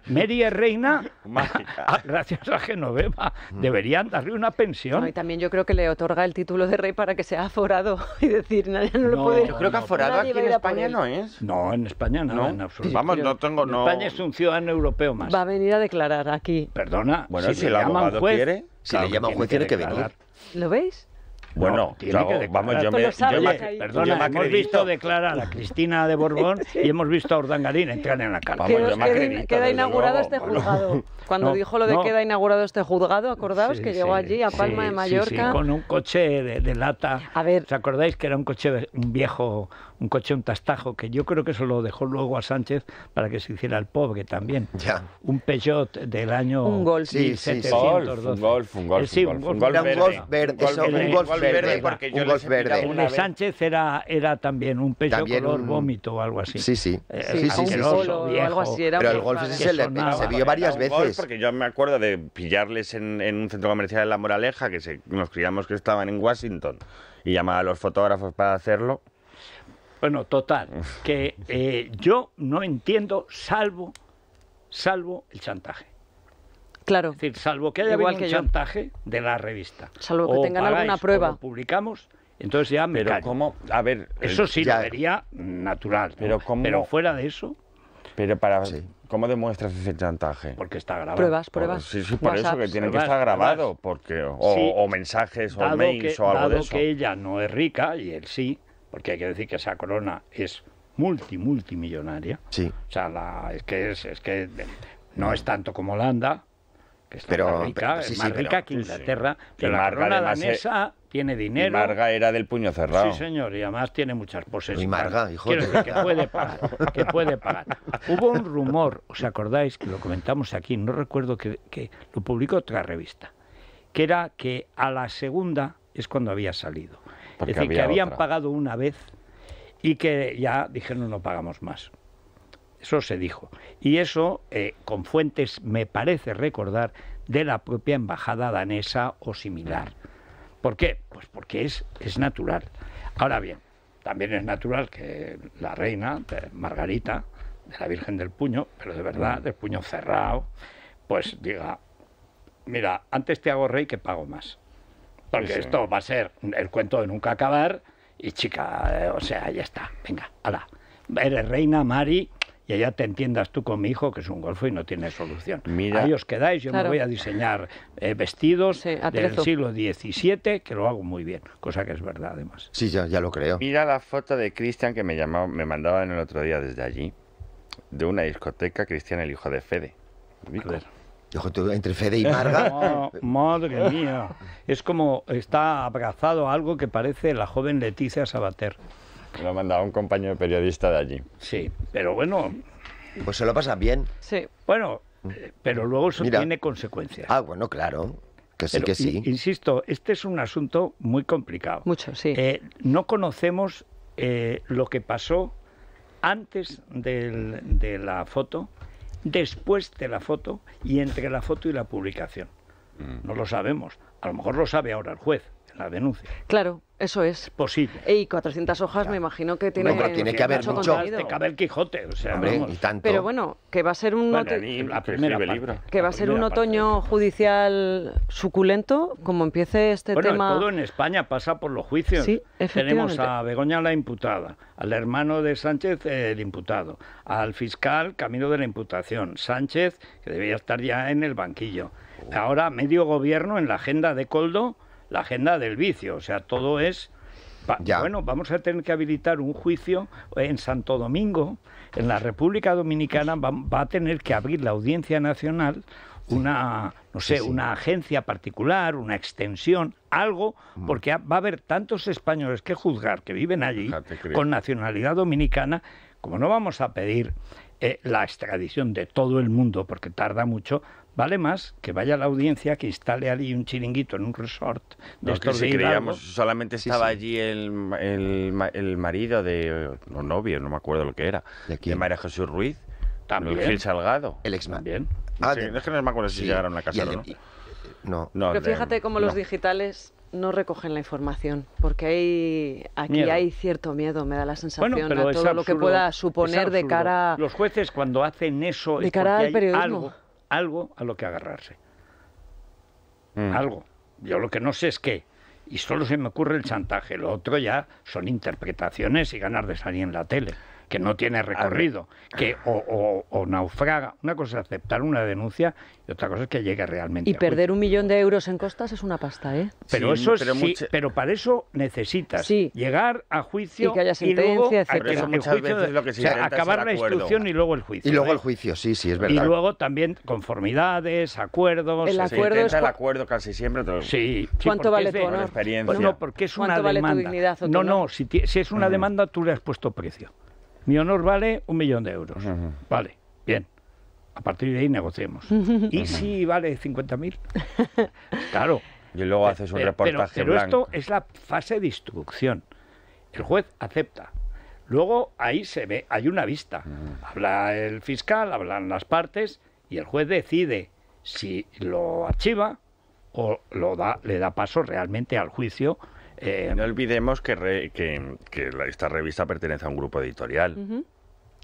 Mary es reina (laughs) (laughs) ah, gracias a Genoveva. Mm. Deberían darle una pensión. y también yo creo que le otorga el título de rey para que sea aforado (laughs) y decir, nadie no, lo puede... Yo creo que aforado aquí en España no es. No, en España no, en absoluto. Vamos, no tengo... España es un ciudadano europeo más. Va a venir a declarar aquí. Perdona, bueno, si, le el abogado juez, quiere... Si le llama juez tiene que, que venir. ¿Lo veis? Bueno, vamos, yo me, perdona, hemos visto declarar a Cristina de Borbón (laughs) y hemos visto a Urdangarín entrar en la cárcel. Vamos, queda inaugurado este juzgado. (laughs) Cuando dijo lo de queda inaugurado este juzgado, acordaos que llegó allí a Palma de Mallorca. con un coche de, lata. A ver, ¿os acordáis que era un coche un viejo un coche, un tastajo, que yo creo que eso lo dejó luego a Sánchez para que se hiciera el pobre también. Ya. Un Peugeot del año... Un Golf. Sí, sí, Golf, un Golf, un Golf. Eh, un Golf, un golf, verde. Un Golf verde, porque yo Un Sánchez era, era también un Peugeot color vómito o algo así. Sí, sí. Eh, sí, sí, algo Pero el Golf se vio varias veces. Porque yo me acuerdo de pillarles en, en un centro comercial de La Moraleja, que nos creíamos que estaban en Washington, y llamaba a los fotógrafos para hacerlo. Bueno, total, que eh, yo no entiendo, salvo, salvo el chantaje. Claro. Es decir, salvo que haya Igual que un chantaje de la revista. Salvo que tengan alguna prueba. O lo publicamos, entonces ya me Pero cómo, a ver, eso sí debería eh, natural. Pero, fuera de eso. Pero para ¿Cómo demuestras ese chantaje? Porque está grabado. Pruebas, pruebas. sí, sí, por eso que tiene que estar grabado, porque o, mensajes o mails o algo de eso. que ella no es rica y él sí, porque hay que decir que esa corona es multi, multimillonaria. Sí. O sea, es que es, es que no es tanto como Holanda, que está pero, es más que Inglaterra, pero la corona danesa tiene dinero. Marga era del puño cerrado. Sí, señor, y además tiene muchas posesiones. Y Marga, hijo de... que puede pagar, que puede pagar. Hubo un rumor, ¿os acordáis que lo comentamos aquí? No recuerdo que lo publicó otra revista, que era que a la segunda es cuando había salido es decir, que habían pagado una vez y que ya dijeron no pagamos más. Eso se dijo. Y eso, eh, con fuentes, me parece recordar, de la propia embajada danesa o similar. Mm. ¿Por qué? Pues porque es, es natural. Ahora bien, también es natural que la reina, Margarita, de la Virgen del Puño, pero de verdad, mm. del puño cerrado, pues diga, mira, antes te hago rey que pago más. Porque esto va a ser el cuento de nunca acabar. Y chica, eh, o sea, ya está. Venga, ala. Eres reina, Mari y allá te entiendas tú con mi hijo, que es un golfo y no tiene solución. Mira, Ahí os quedáis, yo me voy a diseñar eh, vestidos del siglo XVII, que lo hago muy bien, cosa que es verdad además. Sí, ya, ya lo creo. Mira la foto de Cristian que me, llamó, me mandaban el otro día desde allí, de una discoteca Cristian el hijo de Fede entre Fede y (laughs) Marga. madre mía. Es como está abrazado a algo que parece la joven Leticia Sabater. lo ha mandado un compañero periodista de allí. Sí, pero bueno. Pues se lo pasan bien. Sí. Bueno, mm. eh, pero luego eso tiene consecuencias. Ah, bueno, claro. Que sí, que sí. Insisto, este es un asunto muy complicado. Mucho, sí. Eh, no conocemos eh, lo que pasó antes de la foto después de la foto y entre la foto y la publicación. Mm. No lo sabemos. A lo mejor lo sabe ahora el juez en la denuncia. Claro, eso es. Posible. Y 400 hojas me imagino que tiene... No, pero tiene que haber mucho. Te cabe el Quijote, o sea, Hombre, tanto. Pero bueno, que va a ser un... libro. Que va a ser un otoño judicial suculento, como empiece este bueno, tema... todo en España pasa por los juicios. Tenemos a Begoña la imputada, al hermano de Sánchez el imputado, al fiscal camino de la imputación, Sánchez, que debía estar ya en el banquillo. Ahora medio gobierno en la agenda de Coldo la agenda del vicio. O sea, todo es... Bueno, vamos a tener que habilitar un juicio en Santo Domingo, en la República Dominicana, va, a tener que abrir la Audiencia Nacional una, no sé, una agencia particular, una extensión, algo, mm. porque va a haber tantos españoles que juzgar que viven allí con nacionalidad dominicana, como no vamos a pedir eh, la extradición de todo el mundo, porque tarda mucho, Vale más que vaya la audiencia que instale allí un chiringuito en un resort de estos que creíamos, solamente estaba allí el, el, marido de o novio, no me acuerdo lo que era, de, María Jesús Ruiz, también Salgado, el exman. Bien. Ah, ah, no me acuerdo si llegaron a casa eh, no. Pero fíjate cómo los digitales no recogen la información, porque hay, aquí hay cierto miedo, me da la sensación, a todo lo que pueda suponer de cara... Los jueces cuando hacen eso... De cara al periodismo. Algo algo a lo que agarrarse. Mm. Algo. Yo lo que no sé es qué. Y solo se me ocurre el chantaje. Lo otro ya son interpretaciones y ganar de salir en la tele que no tiene recorrido, que o, naufraga. Una cosa es aceptar una denuncia y otra cosa es que llegue realmente. Y perder un millón de euros en costas es una pasta, ¿eh? Pero eso pero para eso necesitas llegar a juicio y que haya sentencia, acabar la instrucción y luego el juicio. Y luego el juicio, sí, sí, es verdad. Y luego también conformidades, acuerdos. El acuerdo es... el acuerdo casi siempre. ¿Cuánto vale tu no, porque dignidad, no, no, si es una demanda tú le has puesto precio. Mi honor vale un millón de euros. Vale, bien. A partir de ahí negociemos. (laughs) ¿Y si vale 50.000? (laughs) Claro. Y luego haces un reportaje pero, pero esto es la fase de instrucción. El juez acepta. Luego ahí se ve, hay una vista. Habla el fiscal, hablan las partes y el juez decide si lo archiva o da, le da paso realmente al juicio eh, no olvidemos que, esta revista pertenece a un grupo editorial.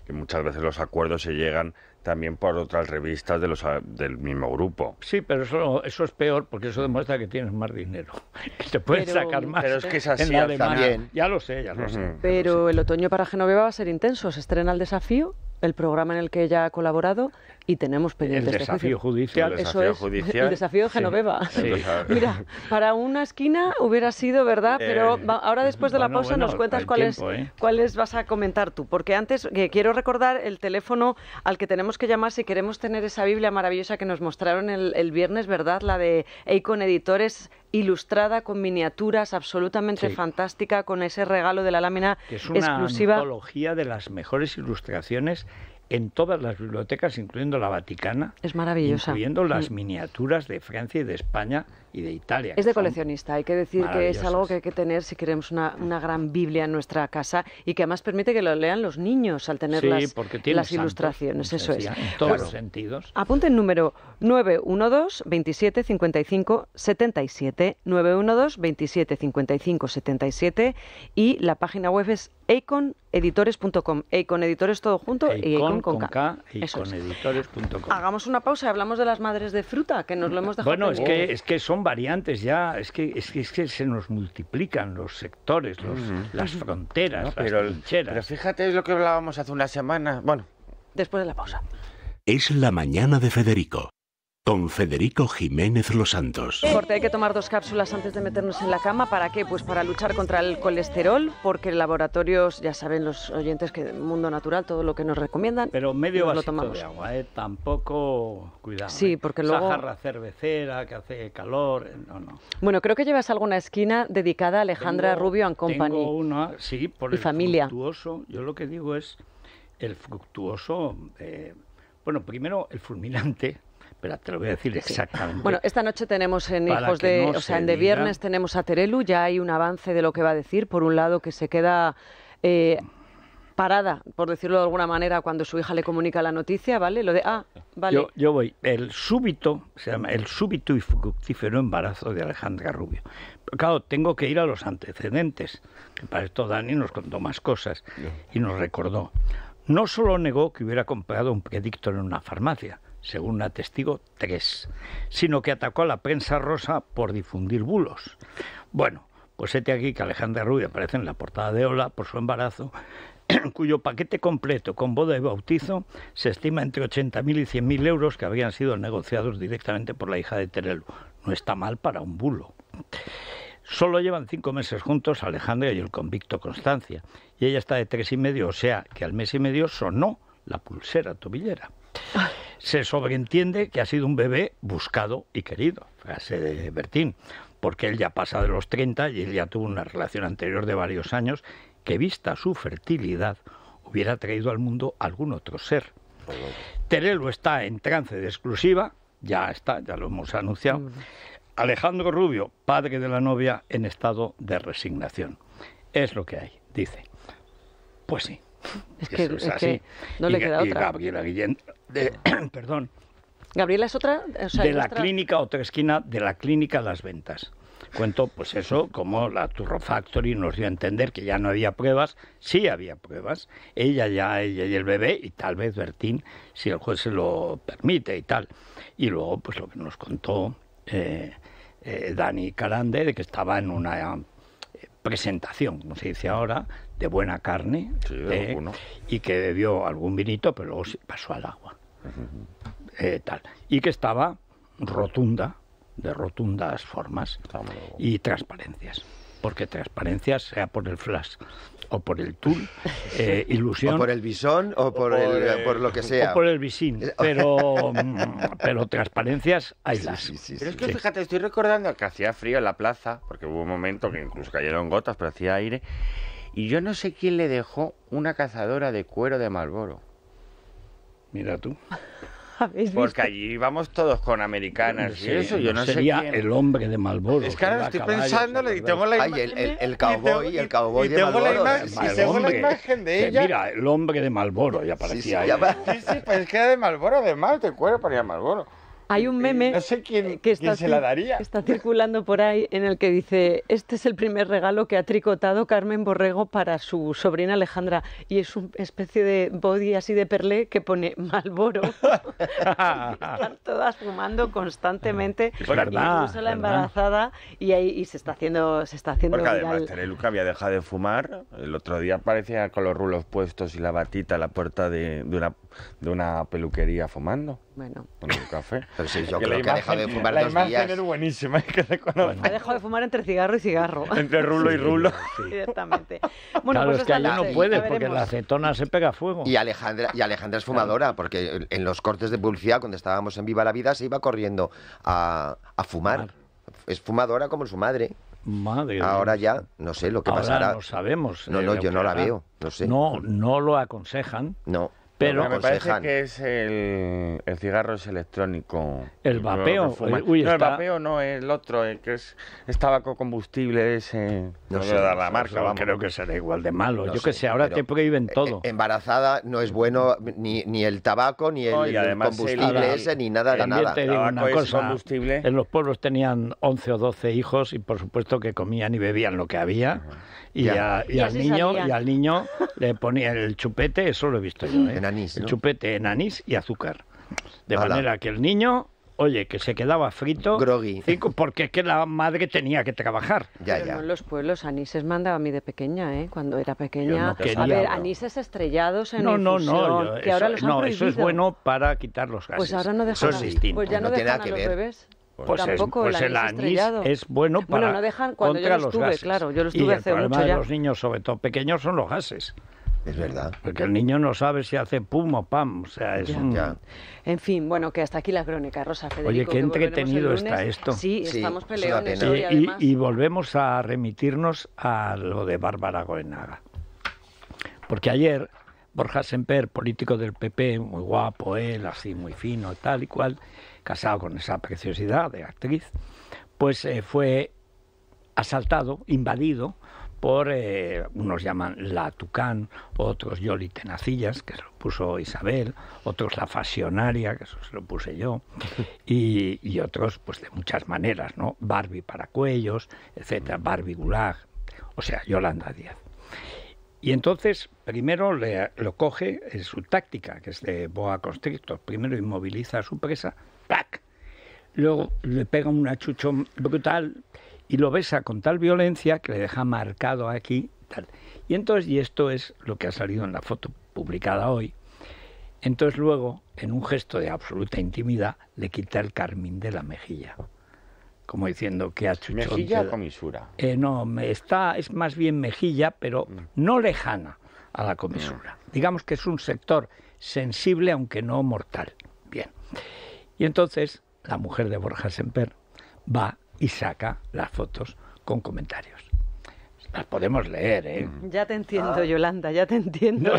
Que muchas veces los acuerdos se llegan también por otras revistas ah, del mismo grupo. Sí, pero eso, es peor porque eso demuestra que tienes más dinero. (laughs) te puedes sacar más. Pero es que es así Ya lo sé, ya lo sé. Pero el otoño para Genoveva va a ser intenso. Se estrena el desafío el programa en el que ella ha colaborado y tenemos pendientes el desafío judicial. El desafío El desafío de Genoveva. Mira, para una esquina hubiera sido, ¿verdad? Pero eh, ahora después de la pausa nos cuentas cuáles ¿eh? cuáles vas a comentar tú. Porque antes eh, quiero recordar el teléfono al que tenemos que llamar si queremos tener esa Biblia maravillosa que nos mostraron el, viernes, ¿verdad? La de EICON Editores, ilustrada con miniaturas, absolutamente fantástica, con ese regalo de la lámina que es una exclusiva. antología de las mejores ilustraciones en todas las bibliotecas, incluyendo la Vaticana. Es maravillosa. Incluyendo las mm. miniaturas de Francia y de España y de Italia. Es de coleccionista, hay que decir que es algo que hay que tener si queremos una, gran Biblia en nuestra casa y que además permite que lo lean los niños al tener las, las ilustraciones, eso es. En todos pues los sentidos. Apunte el número 912 27 77, 912 27 77 y la página web es Icon editores.com. con Editores todo junto y con K. editores.com. Hagamos una pausa y hablamos de las madres de fruta, que nos lo hemos dejado. Bueno, es que, es que son variantes ya, es que, es se nos multiplican los sectores, los, las fronteras, pero, fíjate es Pero fíjate lo que hablábamos hace una semana. Bueno. Después de la pausa. Es la mañana de Federico con Federico Jiménez Los Santos. Porque hay que tomar dos cápsulas antes de meternos en la cama. ¿Para qué? Pues para luchar contra el colesterol, porque laboratorios, ya saben los oyentes que mundo natural, todo lo que nos recomiendan. Pero medio vasito de agua, ¿eh? tampoco cuidado. Sí, ¿eh? porque luego. jarra cervecera que hace calor, eh, no, no. Bueno, creo que llevas alguna esquina dedicada a Alejandra Rubio and Company. Tengo una, sí, por el fructuoso. Yo lo que digo es el fructuoso. bueno, primero el fulminante Espera, te lo voy a decir exactamente. Bueno, esta noche tenemos en Hijos de. o sea, en De Viernes tenemos a Terelu, ya hay un avance de lo que va a decir. Por un lado, que se queda. Eh, parada, por decirlo de alguna manera, cuando su hija le comunica la noticia, ¿vale? Lo de, ah, vale. Yo, voy. El súbito, se llama el súbito y fructífero embarazo de Alejandra Rubio. claro, tengo que ir a los antecedentes, para esto Dani nos contó más cosas y nos recordó. No solo negó que hubiera comprado un predictor en una farmacia, según una testigo, tres, sino que atacó a la prensa rosa por difundir bulos. Bueno, pues este aquí que Alejandra Rubio aparece en la portada de Ola por su embarazo, (clears throat) cuyo paquete completo con boda y bautizo se estima entre 80.000 y 100.000 euros que habían sido negociados directamente por la hija de Terelu. No está mal para un bulo. Solo llevan cinco meses juntos Alejandra y el convicto Constancia, y ella está de tres y medio, o sea que al mes y medio sonó la pulsera tobillera. Se sobreentiende que ha sido un bebé buscado y querido, frase de Bertín, porque él ya pasa de los 30 y él ya tuvo una relación anterior de varios años que, vista su fertilidad, hubiera traído al mundo algún otro ser. Terelo está en trance de exclusiva, ya está, ya lo hemos anunciado. Alejandro Rubio, padre de la novia, en estado de resignación. Es lo que hay, dice. Pues sí, es que, no le queda otra. Gabriela Guillén, (clears throat) perdón. Gabriela es otra. de la clínica, otra esquina, de la clínica Las Ventas cuento pues eso, como la Turro Factory nos dio a entender que ya no había pruebas, sí había pruebas, ella ya, ella y el bebé, y tal vez Bertín, si el juez se lo permite y tal. Y luego, pues lo que nos contó eh, eh, Dani Carande, de que estaba en una presentación, como se dice ahora, de buena carne y que bebió algún vinito, pero luego pasó al agua. Eh, tal. Y que estaba rotunda, de rotundas formas y transparencias. Porque transparencias, sea por el flash o por el tul, (laughs) eh, ilusión. O por el bisón o, por, eh, por lo que eh, sea. O por el bisín, (laughs) pero, mm, pero transparencias hay las. pero es que fíjate, estoy recordando que hacía frío en la plaza, porque hubo un momento que incluso cayeron gotas, pero hacía aire. Y yo no sé quién le dejó una cazadora de cuero de Marlboro. Mira tú. Porque allí vamos todos con americanas eso, yo no, sería el hombre de Malboro. Es que ahora estoy pensando, y tengo la imagen... El, el, cowboy, y, el cowboy y de Malboro. y tengo la imagen de ella... mira, el hombre de Malboro, ya parecía sí, (laughs) sí, sí, pues es que era de Malboro, además, te cuero a Malboro. Hay un meme que está, se la daría. está circulando por ahí en el que dice, este es el primer regalo que ha tricotado Carmen Borrego para su sobrina Alejandra y es una especie de body así de perlé que pone Malboro. (laughs) están todas fumando constantemente, incluso la embarazada y ahí se está haciendo se está haciendo Porque además Tereluca había dejado de fumar, el otro día aparecía con los rulos puestos y la batita a la puerta de, una de una peluquería fumando. Bueno. Con un café. (laughs) Pero yo creo que ha dejado de fumar la imagen es buenísima. (laughs) Que Ha dejado de fumar entre cigarro y cigarro. (laughs) Entre rulo y rulo. (laughs) Exactamente pues es que no puede porque la acetona se pega fuego. Y Alejandra, y Alejandra es fumadora, porque en los cortes de publicidad, cuando estábamos en Viva la Vida, se iba corriendo a, fumar. Es fumadora como su madre. Madre Ahora ya, no sé lo que Ahora pasará. No sabemos. No, eh, no, yo no la veo. No sé. No, no lo aconsejan. No. Pero me parece que es el, cigarro es electrónico. El eh, vapeo. no, el vapeo no, el otro, el eh, que es, tabaco combustible ese. Eh, no, la marca, vamos. Creo que será igual de malo. Yo que sé, ahora te prohíben e, todo. Embarazada no es bueno ni, ni el tabaco, ni el, combustible ese, ni nada de nada. En los pueblos tenían 11 o 12 hijos y por supuesto que comían y bebían lo que había. Y, al niño, y al niño le ponía el chupete, eso lo he visto yo. ¿eh? El chupete en anís y azúcar. De manera que el niño oye, que se quedaba frito. grogui porque es que la madre tenía que trabajar. Ya, ya. en los pueblos, anises mandaba a mí de pequeña, ¿eh? Cuando era pequeña. a ver, anises estrellados en no, no, no, que ahora no, eso es bueno para quitar los pues gases. Pues ahora no eso es Pues ya no, te da pues, pues Tampoco pues es, el es bueno para no dejan cuando contra estuve, los gases. claro, yo lo estuve y hace el de los niños, sobre todo pequeños, son los gases. Es verdad. Porque el niño no sabe si hace pum o pam. O sea, eso En fin, bueno, que hasta aquí la crónica, Rosa Federico. Oye, qué entretenido está esto. Sí, estamos peleando. Y, y, volvemos a remitirnos a lo de Bárbara Goenaga. Porque ayer Borja Semper, político del PP, muy guapo él, así muy fino, tal y cual, casado con esa preciosidad de actriz, pues eh, fue asaltado, invadido por, eh, unos llaman la Tucán, otros Yoli Tenacillas, que se lo puso Isabel, otros la Fasionaria, que eso se lo puse yo, (laughs) y, otros, pues de muchas maneras, ¿no? Barbie para cuellos, etcétera, Barbie Gulag, o sea, Yolanda Díaz. Y entonces, primero le, lo coge en eh, su táctica, que es de boa constrictor. Primero inmoviliza a su presa, tac, Luego le pega un achuchón brutal y lo besa con tal violencia que le deja marcado aquí. Tal. Y entonces, y esto es lo que ha salido en la foto publicada hoy, entonces luego, en un gesto de absoluta intimidad, le quita el carmín de la mejilla como diciendo que ha chuchado. ¿Mejilla o comisura? Eh, no, está, es más bien mejilla, pero mm. no lejana a la comisura. Mm. Digamos que es un sector sensible, aunque no mortal. Bien. Y entonces la mujer de Borja Semper va y saca las fotos con comentarios. Las podemos leer, ¿eh? Mm. Ya te entiendo, ah. Yolanda, ya te entiendo.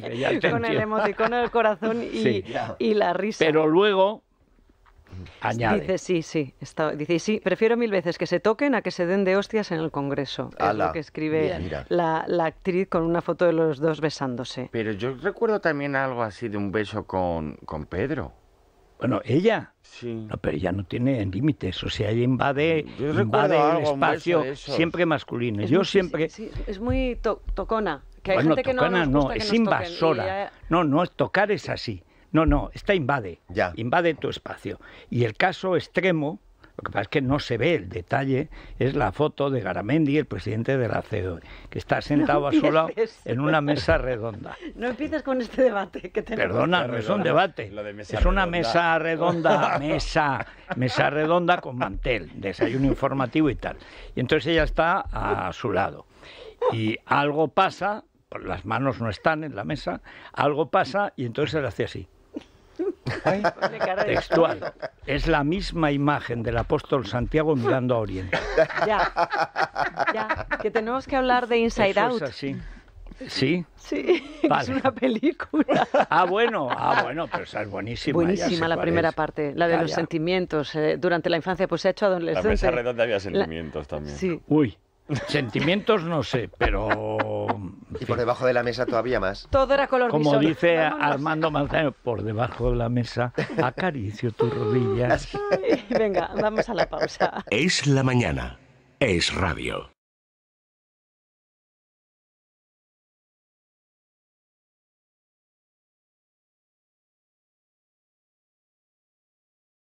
(laughs) Con el emoticón corazón (laughs) y la risa. Pero luego Añade. Dice sí, sí. Está, dice sí, prefiero mil veces que se toquen a que se den de hostias en el Congreso. es lo que escribe la, la, actriz con una foto de los dos besándose. Pero yo recuerdo también algo así de un beso con, con Pedro. Bueno, ella. Sí. No, pero ella no tiene límites. O sea, ella invade, invade el espacio siempre masculino. Es yo muy, siempre. es muy tocona. Que hay gente que no, no es invasora. No, no, tocar es así. No, no, esta invade, invade tu espacio. Y el caso extremo, lo que pasa es que no se ve el detalle, es la foto de Garamendi, el presidente de la CEO, que está sentado a su lado en una mesa redonda. No empieces con este debate que tenemos. Perdona, no es un debate. es una mesa redonda, (laughs) mesa, mesa redonda con mantel, desayuno informativo y tal. Y entonces ella está a su lado. Y algo pasa, pues las manos no están en la mesa, algo pasa y entonces él hace así textual. Es la misma imagen del apóstol Santiago mirando a Oriente. Ya, ya, que tenemos que hablar de Inside Out. Sí. Sí, (laughs) es una película. Ah, bueno, ah, bueno, pero es buenísima. Buenísima la primera parte, la de los sentimientos. Eh, durante la infancia, pues se ha hecho adolescente. La mesa redonda había sentimientos también. Sí. Uy. Sentimientos no sé, pero... Y por debajo de la mesa todavía más. Todo era color Como dice Armando Manzano, por debajo de la mesa acaricio tus rodillas. venga, vamos a la pausa. Es la mañana. Es radio.